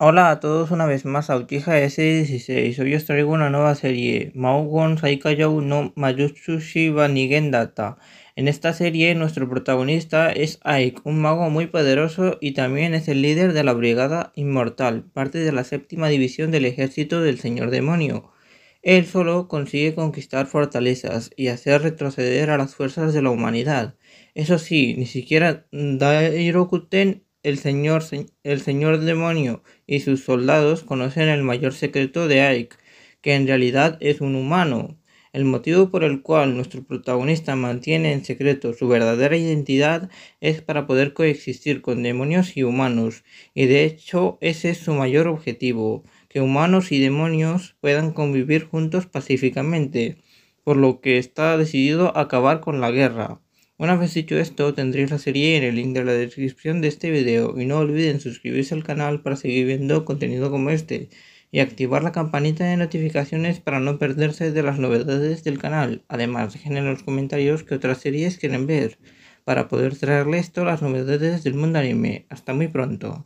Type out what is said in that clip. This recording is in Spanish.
Hola a todos una vez más a S16, hoy os traigo una nueva serie, Maugon Saikajou no Mayutsu Shiba Data En esta serie nuestro protagonista es Ike, un mago muy poderoso y también es el líder de la Brigada Inmortal, parte de la séptima división del ejército del Señor Demonio. Él solo consigue conquistar fortalezas y hacer retroceder a las fuerzas de la humanidad. Eso sí, ni siquiera Dairokuten el señor, demonio y sus soldados conocen el mayor secreto de Ike, que en realidad es un humano. El motivo por el cual nuestro protagonista mantiene en secreto su verdadera identidad es para poder coexistir con demonios y humanos, y de hecho ese es su mayor objetivo, que humanos y demonios puedan convivir juntos pacíficamente, por lo que está decidido a acabar con la guerra. Una vez dicho esto, tendréis la serie en el link de la descripción de este video y no olviden suscribirse al canal para seguir viendo contenido como este y activar la campanita de notificaciones para no perderse de las novedades del canal. Además, dejen en los comentarios qué otras series quieren ver para poder traerles todas las novedades del mundo anime. Hasta muy pronto.